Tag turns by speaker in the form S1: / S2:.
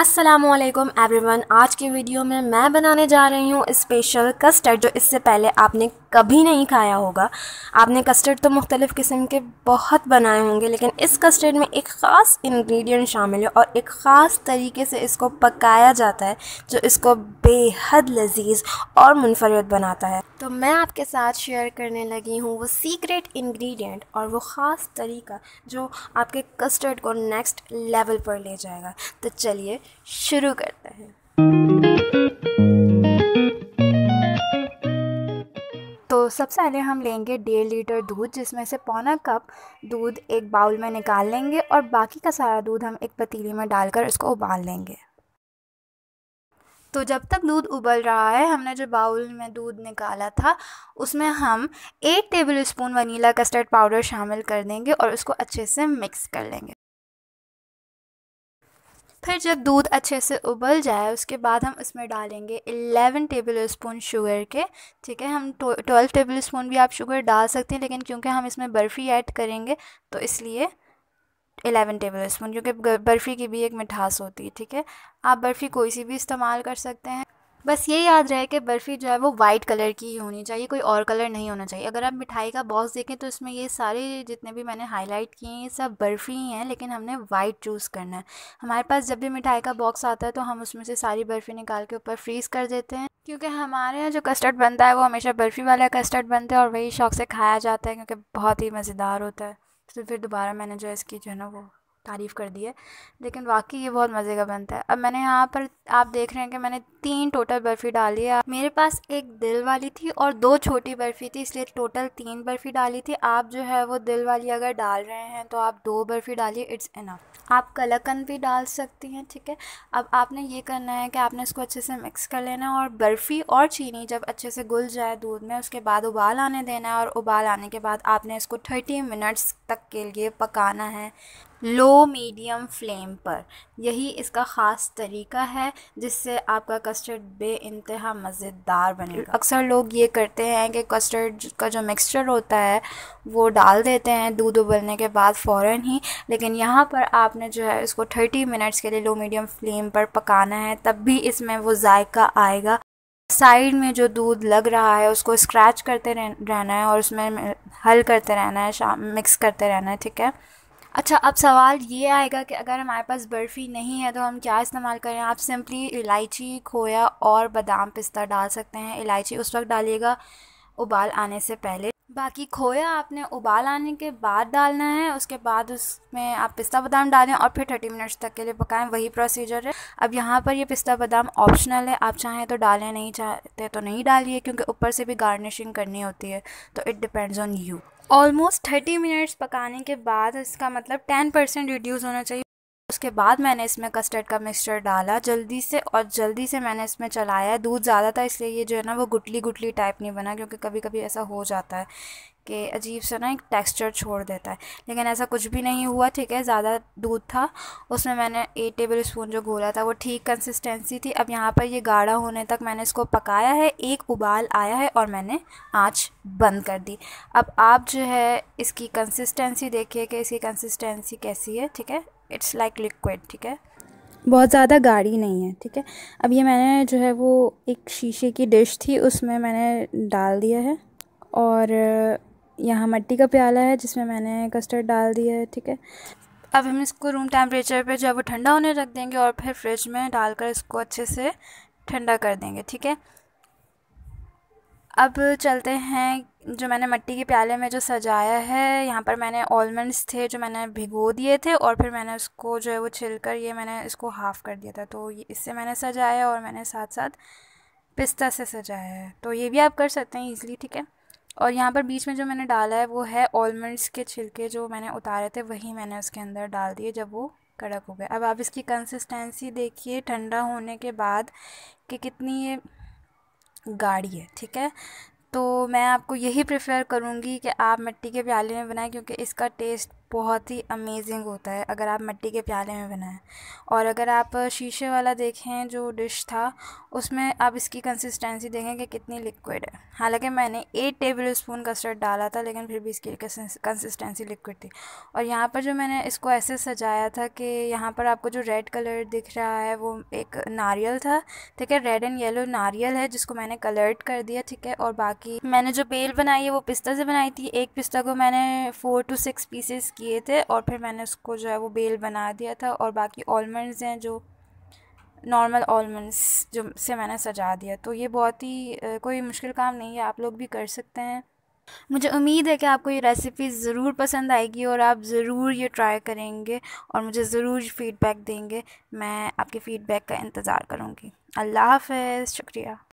S1: Aslam everyone आज के video में मैं बनाने जा रही हूँ स्पेशल कस्टर्ड जो इससे पहले आपने कभी नहीं खाया होगा आपने कस्टर्ड तो मुख्तलिफ़ किस्म के बहुत बनाए होंगे लेकिन इस कस्टर्ड में एक ख़ास इंग्रेडिएंट शामिल है और एक ख़ास तरीके से इसको पकाया जाता है जो इसको बेहद लजीज और मुनफरद बनाता है तो मैं आपके साथ शेयर करने लगी हूँ वो सीक्रेट इंग्रेडिएंट और वो ख़ास तरीका जो आपके कस्टर्ड को नेक्स्ट लेवल पर ले जाएगा तो चलिए शुरू करते हैं सबसे पहले हम लेंगे डेढ़ लीटर दूध जिसमें से पौना कप दूध एक बाउल में निकाल लेंगे और बाकी का सारा दूध हम एक पतीली में डालकर इसको उबाल लेंगे तो जब तक दूध उबल रहा है हमने जो बाउल में दूध निकाला था उसमें हम एक tablespoon vanilla custard powder शामिल कर देंगे और उसको अच्छे से मिक्स कर लेंगे फिर जब दूध अच्छे से उबल जाए उसके बाद हम इसमें डालेंगे 11 टेबल स्पून शुगर के ठीक है हम 12 टेबल स्पून भी आप शुगर डाल सकते हैं लेकिन क्योंकि हम इसमें बर्फ़ी ऐड करेंगे तो इसलिए एलेवन टेबल स्पून क्योंकि बर्फ़ी की भी एक मिठास होती है ठीक है आप बर्फ़ी कोई सी भी इस्तेमाल कर सकते हैं बस ये याद रहे कि बर्फ़ी जो है वो वाइट कलर की ही होनी चाहिए कोई और कलर नहीं होना चाहिए अगर आप मिठाई का बॉक्स देखें तो इसमें ये सारे जितने भी मैंने हाईलाइट किए हैं ये सब बर्फ़ी ही हैं लेकिन हमने वाइट चूज़ करना है हमारे पास जब भी मिठाई का बॉक्स आता है तो हम उसमें से सारी बर्फ़ी निकाल के ऊपर फ्रीज़ कर देते हैं क्योंकि हमारे यहाँ जो कस्टर्ड बनता है वो हमेशा बर्फ़ी वाला कस्टर्ड बनता है और वही शौक से खाया जाता है क्योंकि बहुत ही मज़ेदार होता है तो फिर दोबारा मैंने जो इसकी जो है ना वो तारीफ़ कर दी है लेकिन वाकई ये बहुत मज़े का बनता है अब मैंने यहाँ पर आप देख रहे हैं कि मैंने तीन टोटल बर्फ़ी डाली है मेरे पास एक दिल वाली थी और दो छोटी बर्फ़ी थी इसलिए टोटल तीन बर्फ़ी डाली थी आप जो है वो दिल वाली अगर डाल रहे हैं तो आप दो बर्फ़ी डालिए इट्स इनफ आप कलकन भी डाल सकती हैं ठीक है अब आपने ये करना है कि आपने इसको अच्छे से मिक्स कर लेना है और बर्फ़ी और चीनी जब अच्छे से घुल जाए दूध में उसके बाद उबाल आने देना है और उबाल आने के बाद आपने इसको थर्टी मिनट्स तक के लिए पकाना है लो मीडियम फ्लेम पर यही इसका ख़ास तरीका है जिससे आपका कस्टर्ड बे इंतहा मज़ेदार बनेगा अक्सर लोग ये करते हैं कि कस्टर्ड का जो मिक्सचर होता है वो डाल देते हैं दूध उबलने के बाद फ़ौर ही लेकिन यहाँ पर आपने जो है इसको थर्टी मिनट्स के लिए लो मीडियम फ्लेम पर पकाना है तब भी इसमें वो जायका आएगा साइड में जो दूध लग रहा है उसको स्क्रैच करते रहना है और उसमें हल करते रहना है मिक्स करते रहना है ठीक है अच्छा अब सवाल ये आएगा कि अगर हमारे पास बर्फ़ी नहीं है तो हम क्या इस्तेमाल करें आप सिंपली इलायची खोया और बादाम पिस्ता डाल सकते हैं इलायची उस वक्त डालिएगा उबाल आने से पहले बाकी खोया आपने उबाल आने के बाद डालना है उसके बाद उसमें आप पिस्ता बादाम डालें और फिर थर्टी मिनट्स तक के लिए पकाएं वही प्रोसीजर है अब यहाँ पर ये पिस्ता बादाम ऑप्शनल है आप चाहें तो डालें नहीं चाहते तो नहीं डालिए क्योंकि ऊपर से भी गार्निशिंग करनी होती है तो it depends on you almost thirty minutes पकाने के बाद इसका मतलब टेन परसेंट रिड्यूस होना चाहिए उसके बाद मैंने इसमें कस्टर्ड का मिक्सचर डाला जल्दी से और जल्दी से मैंने इसमें चलाया दूध ज़्यादा था इसलिए ये जो है ना वो गुटली गुटली टाइप नहीं बना क्योंकि कभी कभी ऐसा हो जाता है कि अजीब सा ना एक टेक्सचर छोड़ देता है लेकिन ऐसा कुछ भी नहीं हुआ ठीक है ज़्यादा दूध था उसमें मैंने एट टेबल स्पून जो घोला था वो ठीक कंसिस्टेंसी थी अब यहाँ पर ये गाढ़ा होने तक मैंने इसको पकाया है एक उबाल आया है और मैंने आँच बंद कर दी अब आप जो है इसकी कंसिस्टेंसी देखिए कि इसकी कंसिस्टेंसी कैसी है ठीक है इट्स लाइक लिक्विड ठीक है बहुत ज़्यादा गाढ़ी नहीं है ठीक है अब ये मैंने जो है वो एक शीशे की डिश थी उसमें मैंने डाल दिया है और यहाँ मट्टी का प्याला है जिसमें मैंने कस्टर्ड डाल दिया है ठीक है अब हम इसको रूम टेम्परेचर पे जब वो ठंडा होने रख देंगे और फिर फ्रिज में डालकर इसको अच्छे से ठंडा कर देंगे ठीक है अब चलते हैं जो मैंने मट्टी के प्याले में जो सजाया है यहाँ पर मैंने ऑलमंड्स थे जो मैंने भिगो दिए थे और फिर मैंने उसको जो है वो छिल कर ये मैंने इसको हाफ़ कर दिया था तो इससे मैंने सजाया और मैंने साथ साथ पिस्ता से सजाया है तो ये भी आप कर सकते हैं ईज़िली ठीक है और यहाँ पर बीच में जो मैंने डाला है वो है ऑलमंड्स के छिलके जो मैंने उतारे थे वही मैंने उसके अंदर डाल दिए जब वो कड़क हो गए अब आप इसकी कंसिस्टेंसी देखिए ठंडा होने के बाद कि कितनी ये गाढ़ी है ठीक है तो मैं आपको यही प्रेफर करूँगी कि आप मिट्टी के प्याले में बनाएं क्योंकि इसका टेस्ट बहुत ही अमेजिंग होता है अगर आप मिट्टी के प्याले में बनाएं और अगर आप शीशे वाला देखें जो डिश था उसमें आप इसकी कंसिस्टेंसी देखें कि कितनी लिक्विड है हालांकि मैंने एट टेबल स्पून कस्टर्ड डाला था लेकिन फिर भी इसकी कंसिस्टेंसी लिक्विड थी और यहाँ पर जो मैंने इसको ऐसे सजाया था कि यहाँ पर आपको जो रेड कलर दिख रहा है वो एक नारियल था ठीक है रेड एंड येलो नारियल है जिसको मैंने कलर्ड कर दिया ठीक है और बाकी मैंने जो बेल बनाई है वो पिस्ता से बनाई थी एक पिस्ता को मैंने फ़ोर टू सिक्स पीसेस किए थे और फिर मैंने उसको जो है वो बेल बना दिया था और बाकी ऑलमंड्स हैं जो नॉर्मल ऑलमंड्स जो से मैंने सजा दिया तो ये बहुत ही कोई मुश्किल काम नहीं है आप लोग भी कर सकते हैं मुझे उम्मीद है कि आपको ये रेसिपी ज़रूर पसंद आएगी और आप ज़रूर ये ट्राई करेंगे और मुझे ज़रूर फीडबैक देंगे मैं आपके फीडबैक का इंतज़ार करूँगी अल्लाह हाफ शुक्रिया